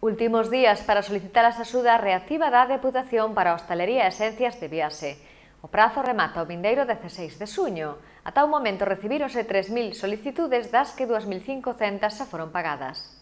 Últimos días para solicitar as axudas reactiva da Deputación para a Hostalería e Esencias de Viase. O prazo remata o vindeiro 16 de suño. Ata o momento recibíronse 3.000 solicitudes das que 2.500 xa foron pagadas.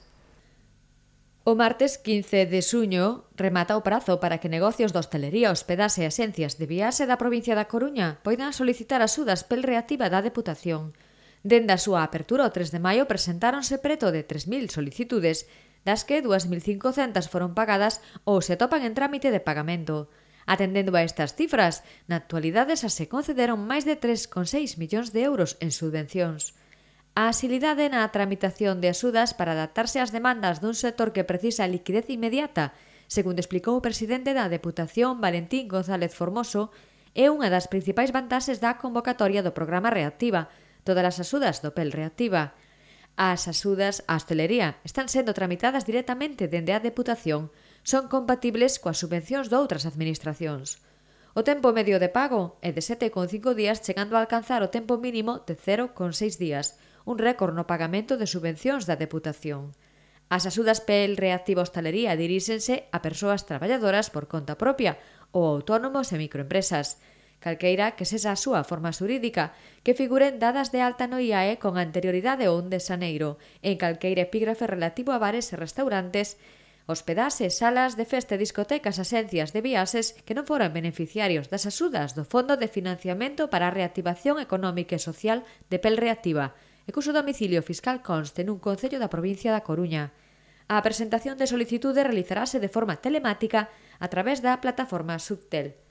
O martes 15 de suño remata o prazo para que negocios de hostelería, hospedase e esencias de viaxe da provincia da Coruña poidan solicitar axudas pel reactiva da Deputación. Dende a súa apertura o 3 de maio presentáronse preto de 3.000 solicitudes das que 2.500 foron pagadas ou se atopan en trámite de pagamento. Atendendo a estas cifras, na actualidade xa se concederon máis de 3,6 millóns de euros en subvencións. A asilidade na tramitación de axudas para adaptarse ás demandas dun sector que precisa liquidez inmediata, segundo explicou o presidente da Deputación Valentín González Formoso, é unha das principais vantaxes da convocatoria do programa Reactiva, todas as axudas do PEL Reactiva. As axudas á hostelería están sendo tramitadas directamente dende a Deputación, son compatibles coas subvencións doutras administracións. O tempo medio de pago é de 7,5 días chegando a alcanzar o tempo mínimo de 0,6 días, un récord no pagamento de subvencións da Deputación. As axudas PEL Reactiva Hostelería diríxense a persoas traballadoras por conta propia ou autónomos e microempresas, calqueira que sexa a súa forma xurídica, que figuren dadas de alta no IAE con anterioridade ao 1 de xaneiro, en calqueira epígrafe relativo a bares e restaurantes, hospedase salas de festa e discotecas, asencias de viaxes que non foran beneficiarios das axudas do Fondo de Financiamento para a Reactivación Económica e Social de Pel Reactiva, e cuso domicilio fiscal conste nun concello da provincia da Coruña. A presentación de solicitude realizarase de forma telemática a través da plataforma Subtel.